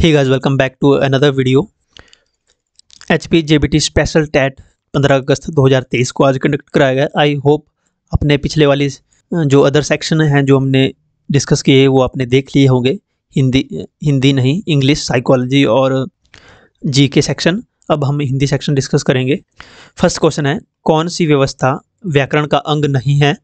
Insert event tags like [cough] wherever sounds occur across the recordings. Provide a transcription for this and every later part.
he guys welcome back to another video H P J B T special TET पंद्रह अगस्त 2023 को आज conduct कराया गया आई होप अपने पिछले वाली जो अदर सेक्शन हैं जो हमने डिस्कस किए वो आपने देख लिए होंगे हिंदी हिंदी नहीं इंग्लिश साइकोलॉजी और जी के सेक्शन अब हम हिंदी सेक्शन डिस्कस करेंगे फर्स्ट क्वेश्चन है कौन सी व्यवस्था व्याकरण का अंग नहीं है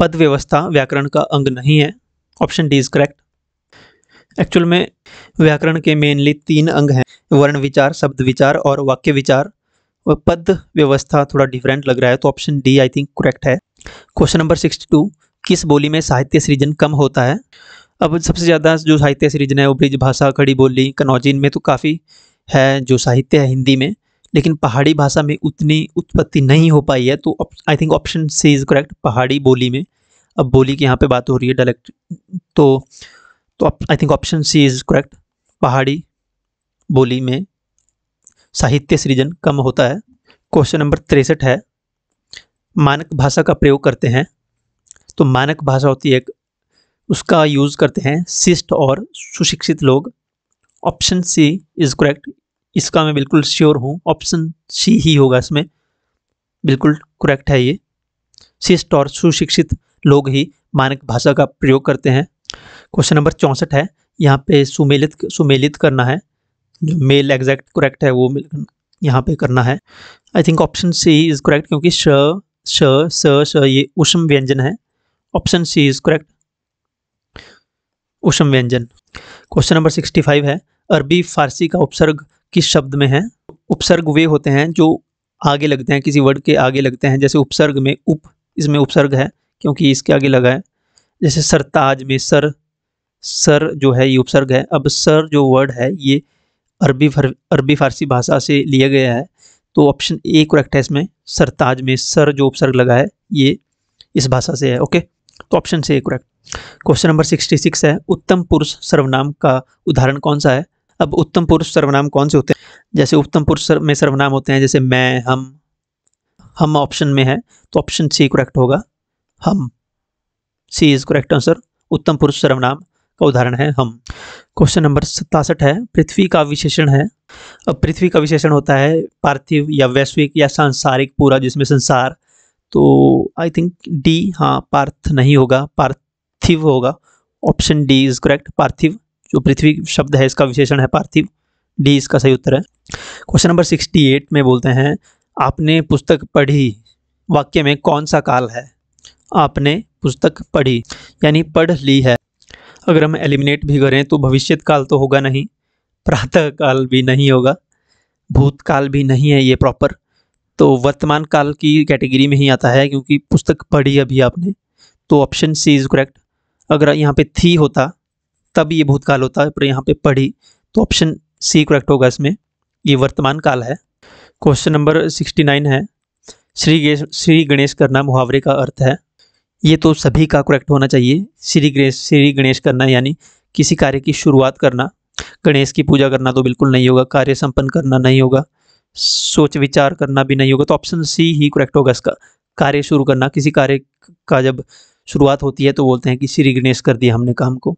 पद व्यवस्था व्याकरण का अंग नहीं है option D is correct actual में व्याकरण के मेनली तीन अंग हैं वर्ण विचार शब्द विचार और वाक्य विचार और पद व्यवस्था थोड़ा डिफरेंट लग रहा है तो option D I think correct है क्वेश्चन नंबर सिक्सटी टू किस बोली में साहित्य सृजन कम होता है अब सबसे ज़्यादा जो साहित्य सृजन है वो ब्रिज भाषा खड़ी बोली कनौजिन में तो काफ़ी है जो साहित्य है हिंदी में लेकिन पहाड़ी भाषा में उतनी उत्पत्ति नहीं हो पाई है तो I think option C is correct पहाड़ी बोली में अब बोली की यहाँ पे बात हो रही है डायलेक्ट तो तो I think option C is correct पहाड़ी बोली में साहित्य सृजन कम होता है क्वेश्चन नंबर तिरसठ है मानक भाषा का प्रयोग करते हैं तो मानक भाषा होती है एक उसका यूज़ करते हैं शिष्ट और सुशिक्षित लोग ऑप्शन सी इज़ करेक्ट इसका मैं बिल्कुल श्योर हूँ ऑप्शन सी ही होगा इसमें बिल्कुल करेक्ट है ये शिष्ट और सुशिक्षित लोग ही मानक भाषा का प्रयोग करते हैं क्वेश्चन नंबर चौंसठ है यहाँ पे सुमेलित सुमेलित करना है जो मेल एग्जैक्ट करेक्ट है वो यहाँ पे करना है I think option C is correct क्योंकि श श स श ये उष्म व्यंजन है ऑप्शन सी इज़ करेक्ट उष्म व्यंजन क्वेश्चन नंबर सिक्सटी फाइव है अरबी फारसी का उपसर्ग किस शब्द में है उपसर्ग वे होते हैं जो आगे लगते हैं किसी वर्ड के आगे लगते हैं जैसे उपसर्ग में उप इसमें उपसर्ग है क्योंकि इसके आगे लगा है जैसे सरताज में सर सर जो है ये उपसर्ग है अब सर जो वर्ड है ये अरबी फर, अरबी फारसी भाषा से लिया गया है तो ऑप्शन ए करेक्ट है इसमें सरताज में सर जो उपसर्ग लगा है ये इस भाषा से है ओके तो ऑप्शन से correct question number sixty six है उत्तम पुरुष सर्वनाम का उदाहरण कौन सा है अब उत्तम पुरुष सर्वनाम कौन से होते हैं जैसे उत्तम पुरुष में सर्वनाम होते हैं जैसे मैं हम हम ऑप्शन में है तो ऑप्शन सी करेक्ट होगा हम सी इज करेक्ट आंसर उत्तम पुरुष सर्वनाम का उदाहरण है हम क्वेश्चन नंबर सतासठ है पृथ्वी का विशेषण है अब पृथ्वी का विशेषण होता है पार्थिव या वैश्विक या सांसारिक पूरा जिसमें संसार तो आई थिंक डी हाँ पार्थ नहीं होगा पार्थिव होगा ऑप्शन डी इज करेक्ट पार्थिव जो पृथ्वी शब्द है इसका विशेषण है पार्थिव डी इसका सही उत्तर है क्वेश्चन नंबर सिक्सटी एट में बोलते हैं आपने पुस्तक पढ़ी वाक्य में कौन सा काल है आपने पुस्तक पढ़ी यानी पढ़ ली है अगर हम एलिमिनेट भी करें तो भविष्य काल तो होगा नहीं प्रातः काल भी नहीं होगा भूतकाल भी नहीं है ये प्रॉपर तो वर्तमान काल की कैटेगरी में ही आता है क्योंकि पुस्तक पढ़ी अभी आपने तो ऑप्शन सी इज़ करेक्ट अगर यहाँ पे थी होता तब ये भूतकाल होता पर यहाँ पे पढ़ी तो ऑप्शन सी करेक्ट होगा इसमें ये वर्तमान काल है क्वेश्चन नंबर सिक्सटी नाइन है श्री श्री गणेश करना मुहावरे का अर्थ है ये तो सभी का करेक्ट होना चाहिए श्री गणेश श्री गणेश करना यानी किसी कार्य की शुरुआत करना गणेश की पूजा करना तो बिल्कुल नहीं होगा कार्य संपन्न करना नहीं होगा सोच विचार करना भी नहीं होगा तो ऑप्शन सी ही करेक्ट होगा इसका कार्य शुरू करना किसी कार्य का जब शुरुआत होती है तो बोलते हैं कि श्री गणेश कर दिया हमने काम को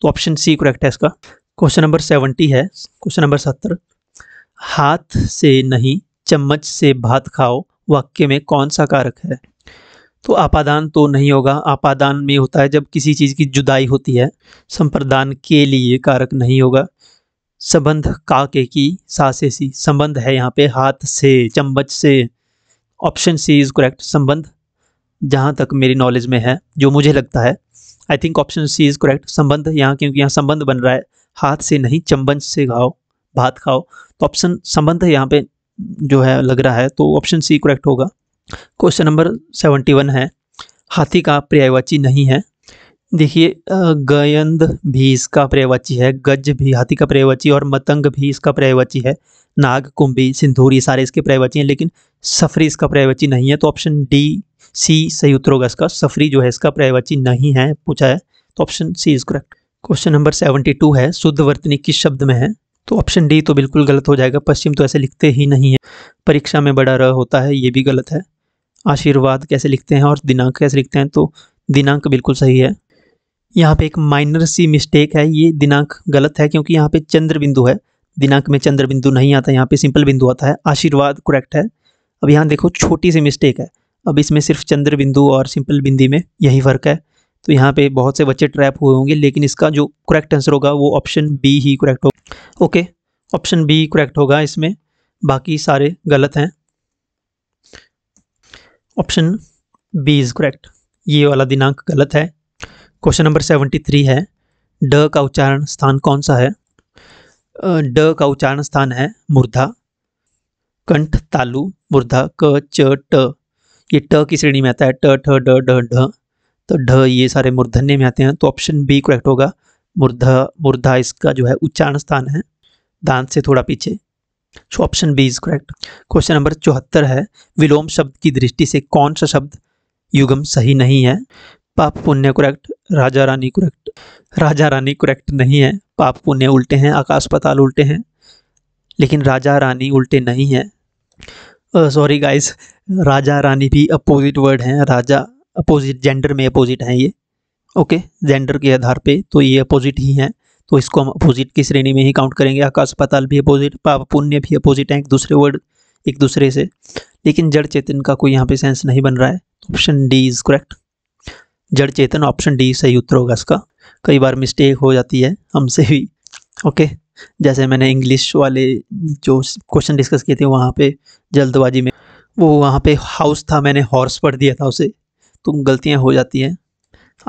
तो ऑप्शन सी करेक्ट है इसका क्वेश्चन नंबर सेवेंटी है क्वेश्चन नंबर सत्तर हाथ से नहीं चम्मच से भात खाओ वाक्य में कौन सा कारक है तो आपादान तो नहीं होगा आपादान में होता है जब किसी चीज़ की जुदाई होती है संप्रदान के लिए कारक नहीं होगा संबंध काके की सा से सी संबंध है यहाँ पे हाथ से चम्बच से ऑप्शन सी इज़ करेक्ट संबंध जहाँ तक मेरी नॉलेज में है जो मुझे लगता है I think option C is correct संबंध यहाँ क्योंकि यहाँ संबंध बन रहा है हाथ से नहीं चम्बच से खाओ भात खाओ तो ऑप्शन संबंध यहाँ पे जो है लग रहा है तो ऑप्शन सी करेक्ट होगा क्वेश्चन नंबर सेवेंटी वन है हाथी का पर्यायवाची नहीं है देखिए गयंद भी इसका पर्यायवाची है गज भी हाथी का पर्यायवाची और मतंग भी इसका पर्यायवाची है नाग कुंभी ये सारे इसके पर्यायवाची हैं लेकिन सफरी इसका पर्यायवाची नहीं है तो ऑप्शन डी सी सही उत्तर होगा इसका सफरी जो है इसका पर्यायवाची नहीं है पूछा है तो option C is correct question number seventy two है शुद्ध वर्तनी किस शब्द में है तो ऑप्शन डी तो बिल्कुल गलत हो जाएगा पश्चिम तो ऐसे लिखते ही नहीं है परीक्षा में बड़ा र होता है ये भी गलत है आशीर्वाद कैसे लिखते हैं और दिनांक कैसे लिखते हैं तो दिनांक बिल्कुल सही है यहाँ पे एक माइनर सी मिस्टेक है ये दिनांक गलत है क्योंकि यहाँ पे चंद्र बिंदु है दिनांक में चंद्र बिंदु नहीं आता यहाँ पे सिंपल बिंदु आता है आशीर्वाद करेक्ट है अब यहाँ देखो छोटी सी मिस्टेक है अब इसमें सिर्फ चंद्र बिंदु और सिंपल बिंदी में यही फ़र्क है तो यहाँ पे बहुत से बच्चे ट्रैप हुए होंगे लेकिन इसका जो करेक्ट आंसर होगा वो ऑप्शन बी ही करेक्ट होगा ओके ऑप्शन बी करेक्ट होगा इसमें बाकी सारे गलत हैं ऑप्शन बी इज़ करेक्ट ये वाला दिनांक गलत है क्वेश्चन नंबर सेवेंटी थ्री है ड का उच्चारण स्थान कौन सा है ड का उच्चारण स्थान है मुर्धा कंठ तालु मुर्धा क च ट ये ट की श्रेणी में आता है ट ठ ड ड ढ तो ढ ये सारे मूर्धन्य में आते हैं तो ऑप्शन बी करेक्ट होगा मुर्धा मुर्धा इसका जो है उच्चारण स्थान है दांत से थोड़ा पीछे so option B is correct question number चौहत्तर है विलोम शब्द की दृष्टि से कौन सा शब्द युगम सही नहीं है पाप पुण्य करेक्ट राजा रानी करेक्ट राजा रानी करेक्ट नहीं है पाप पुण्य उल्टे हैं आकाश पताल उल्टे हैं लेकिन राजा रानी उल्टे नहीं है सॉरी गाइस राजा रानी भी अपोजिट वर्ड हैं राजा अपोजिट जेंडर में अपोजिट हैं ये ओके जेंडर के आधार पे तो ये अपोजिट ही हैं तो इसको हम अपोजिट की श्रेणी में ही काउंट करेंगे आकाश पाताल भी अपोजिट पाप पुण्य भी अपोजिट हैं एक दूसरे वर्ड एक दूसरे से लेकिन जड़ चेतन का कोई यहाँ पे सेंस नहीं बन रहा है ऑप्शन डी इज़ करेक्ट जड़ चेतन ऑप्शन डी सही उत्तर होगा इसका कई बार मिस्टेक हो जाती है हमसे भी ओके जैसे मैंने इंग्लिश वाले जो क्वेश्चन डिस्कस किए थे वहाँ पे जल्दबाजी में वो वहाँ पे हाउस था मैंने हॉर्स पढ़ दिया था उसे तो गलतियाँ हो जाती हैं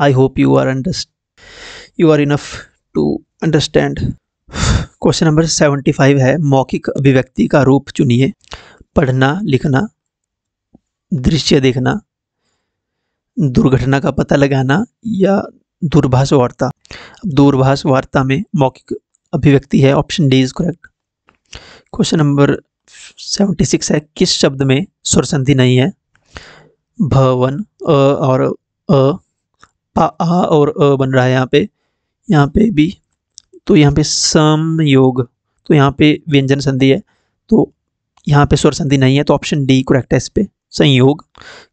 I hope you are understand you are enough to understand question number seventy five है मौखिक अभिव्यक्ति का रूप चुनिए पढ़ना लिखना दृश्य देखना दुर्घटना का पता लगाना या दूरभाष वार्ता दूरभाष वार्ता में मौखिक अभिव्यक्ति है option D is correct question number seventy six है किस शब्द में स्वर संधि नहीं है भवन अ और अ पा आ और अ बन रहा है यहाँ पे यहाँ पे भी तो यहाँ पे समयोग तो यहाँ पे व्यंजन संधि है तो यहाँ पे स्वर संधि नहीं है तो ऑप्शन डी करेक्ट है इस पे संयोग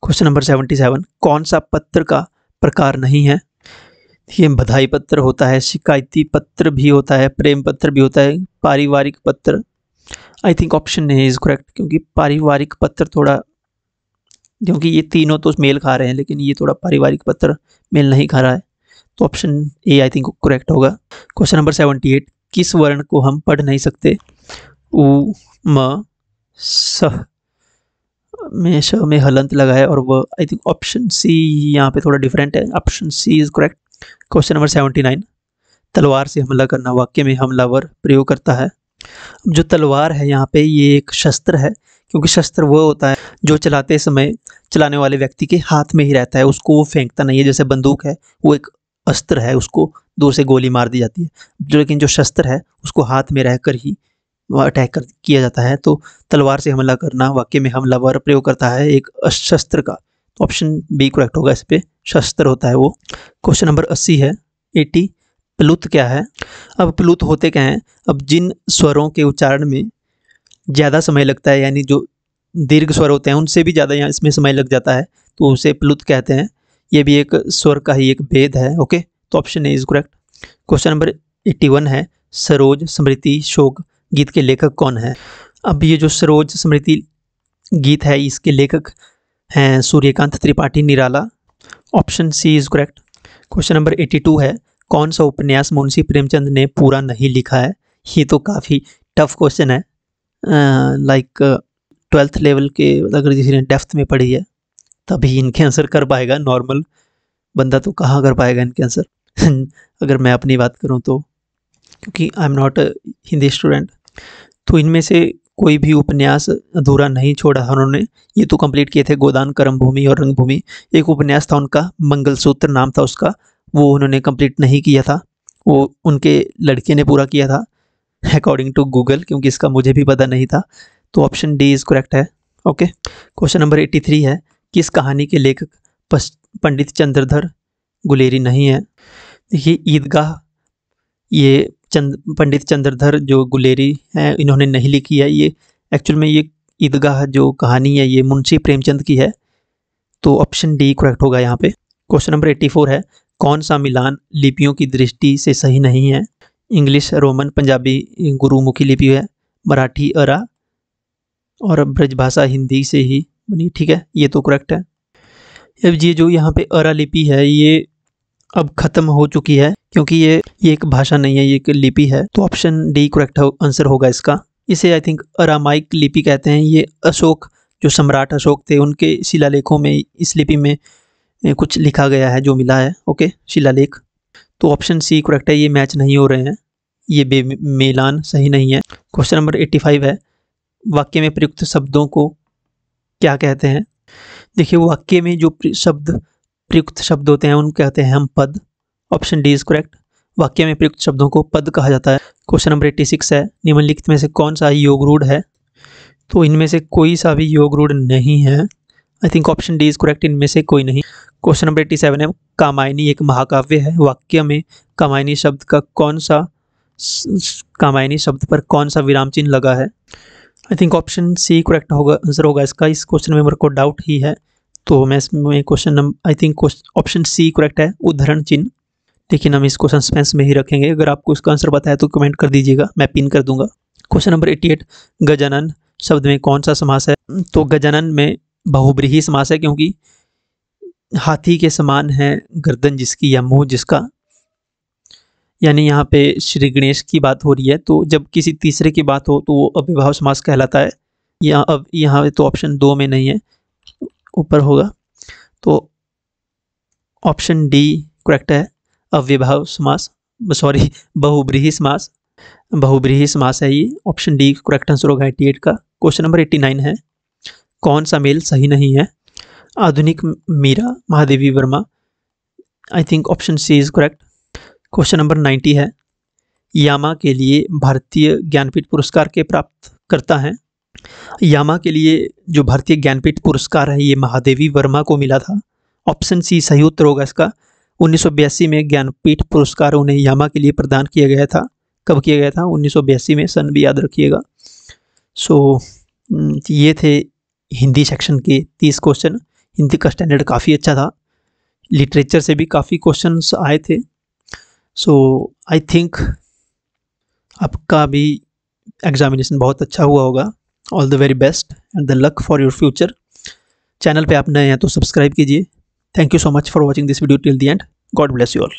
क्वेश्चन नंबर सेवेंटी सेवन कौन सा पत्र का प्रकार नहीं है ये बधाई पत्र होता है शिकायती पत्र भी होता है प्रेम पत्र भी होता है पारिवारिक पत्र आई थिंक ऑप्शन नहीं इज़ करेक्ट क्योंकि पारिवारिक पत्र थोड़ा क्योंकि ये तीनों तो मेल खा रहे हैं लेकिन ये थोड़ा पारिवारिक पत्र मेल नहीं खा रहा है तो option A I think correct होगा क्वेश्चन नंबर सेवेंटी एट किस वर्ण को हम पढ़ नहीं सकते उ म स में स में हलंत लगा है और वह आई थिंक ऑप्शन सी यहाँ पे थोड़ा डिफरेंट है option C is correct question number seventy nine तलवार से हमला करना वाक्य में हमलावर प्रयोग करता है जो तलवार है यहाँ पे ये एक शस्त्र है क्योंकि शस्त्र वह होता है जो चलाते समय चलाने वाले व्यक्ति के हाथ में ही रहता है उसको वो फेंकता नहीं है जैसे बंदूक है वो एक अस्त्र है उसको दूर से गोली मार दी जाती है लेकिन जो शस्त्र है उसको हाथ में रहकर ही अटैक कर किया जाता है तो तलवार से हमला करना वाक्य में हमलावर प्रयोग करता है एक शस्त्र का तो ऑप्शन बी करेक्ट होगा इस पर शस्त्र होता है वो क्वेश्चन नंबर अस्सी है एटी प्लुत क्या है अब प्लुत होते क्या हैं अब जिन स्वरों के उच्चारण में ज़्यादा समय लगता है यानी जो दीर्घ स्वर होते हैं उनसे भी ज़्यादा यहाँ इसमें समय लग जाता है तो उसे प्लुत कहते हैं ये भी एक स्वर का ही एक भेद है ओके तो option A is correct question number eighty one है सरोज स्मृति शोक गीत के लेखक कौन है अब ये जो सरोज स्मृति गीत है इसके लेखक हैं Suryakant Tripathi Nirala option C is correct question number eighty two है कौन सा उपन्यास मुंशी प्रेमचंद ने पूरा नहीं लिखा है ये तो काफ़ी टफ क्वेश्चन है लाइक ट्वेल्थ लेवल के अगर जिसने ने डेफ्थ में पढ़ी है तभी इनके आंसर कर पाएगा नॉर्मल बंदा तो कहाँ कर पाएगा इनके आंसर [laughs] अगर मैं अपनी बात करूँ तो क्योंकि I am not Hindi student तो इनमें से कोई भी उपन्यास अधूरा नहीं छोड़ा उन्होंने ये तो कंप्लीट किए थे गोदान कर्म भूमि और रंगभूमि एक उपन्यास था उनका मंगलसूत्र नाम था उसका वो उन्होंने कंप्लीट नहीं किया था वो उनके लड़के ने पूरा किया था अकॉर्डिंग टू गूगल क्योंकि इसका मुझे भी पता नहीं था तो ऑप्शन डी इज़ करेक्ट है okay question number eighty three है किस कहानी के लेखक पंडित चंद्रधर गुलेरी नहीं है देखिए ईदगाह ये चंद पंडित चंद्रधर जो गुलेरी हैं इन्होंने नहीं लिखी है ये एक्चुअल में ये ईदगाह जो कहानी है ये मुंशी प्रेमचंद की है तो ऑप्शन डी करेक्ट होगा यहाँ पे क्वेश्चन नंबर एट्टी फोर है कौन सा मिलान लिपियों की दृष्टि से सही नहीं है इंग्लिश रोमन पंजाबी गुरुमुखी लिपि है मराठी अरा और ब्रजभाषा हिंदी से ही बनी ठीक है ये तो करेक्ट है अब ये जो यहाँ पे अरा लिपि है ये अब ख़त्म हो चुकी है क्योंकि ये ये एक भाषा नहीं है ये एक लिपि है तो ऑप्शन डी करेक्ट आंसर होगा इसका इसे आई थिंक अरामाइक लिपि कहते हैं ये अशोक जो सम्राट अशोक थे उनके शिलालेखों में इस लिपि में कुछ लिखा गया है जो मिला है ओके शिलालेख तो ऑप्शन सी करेक्ट है ये मैच नहीं हो रहे हैं ये बे मेलान सही नहीं है क्वेश्चन नंबर 85 है वाक्य में प्रयुक्त शब्दों को क्या कहते हैं देखिए वाक्य में जो शब्द प्रयुक्त शब्द होते हैं उन कहते हैं हम पद ऑप्शन डी इज करेक्ट वाक्य में प्रयुक्त शब्दों को पद कहा जाता है क्वेश्चन नंबर एट्टी सिक्स है निम्नलिखित में से कौन सा योग रूढ़ है तो इनमें से कोई सा भी योग रूढ़ नहीं है I think option D is correct इनमें से कोई नहीं क्वेश्चन नंबर एट्टी सेवन है कामायनी एक महाकाव्य है वाक्य में कामायनी शब्द का कौन सा कामायनी शब्द पर कौन सा विराम चिन्ह लगा है I think option C correct होगा आंसर होगा इसका इस क्वेश्चन में मेरे को डाउट ही है तो मैं इसमें question I think option C correct है उदाहरण चिन्ह लेकिन हम इसको सस्पेंस में ही रखेंगे अगर आपको इसका आंसर पता है तो कमेंट कर दीजिएगा मैं पिन कर दूंगा क्वेश्चन नंबर एट गजानन शब्द में कौन सा समास है तो गजानन में बहुब्रीही समास है क्योंकि हाथी के समान है गर्दन जिसकी या मुंह जिसका यानी यहाँ पे श्री गणेश की बात हो रही है तो जब किसी तीसरे की बात हो तो वो अविभाव समास कहलाता है यहाँ अब यहाँ तो ऑप्शन दो में नहीं है ऊपर होगा तो ऑप्शन डी करेक्ट है अविभाव समास सॉरी बहुब्रीही समास बहुब्रीही समास है ये option D correct answer eighty eight एट का क्वेश्चन नंबर एट्टी नाइन है कौन सा मेल सही नहीं है आधुनिक Meera Mahadevi Verma I think option C is correct question number ninety है यामा के लिए भारतीय ज्ञानपीठ पुरस्कार के प्राप्त करता है यामा के लिए जो भारतीय ज्ञानपीठ पुरस्कार है ये महादेवी वर्मा को मिला था ऑप्शन सी सही उत्तर होगा इसका उन्नीस में ज्ञानपीठ पुरस्कार उन्हें यामा के लिए प्रदान किया गया था कब किया गया था उन्नीस में सन भी याद रखिएगा सो so, ये थे हिंदी सेक्शन के तीस क्वेश्चन हिंदी का स्टैंडर्ड काफ़ी अच्छा था लिटरेचर से भी काफ़ी क्वेश्चंस आए थे सो आई थिंक आपका भी एग्ज़ामिनेशन बहुत अच्छा हुआ होगा all the very best and the luck for your future channel पे आप नए हैं तो सब्सक्राइब कीजिए thank you so much for watching this video till the end God bless you all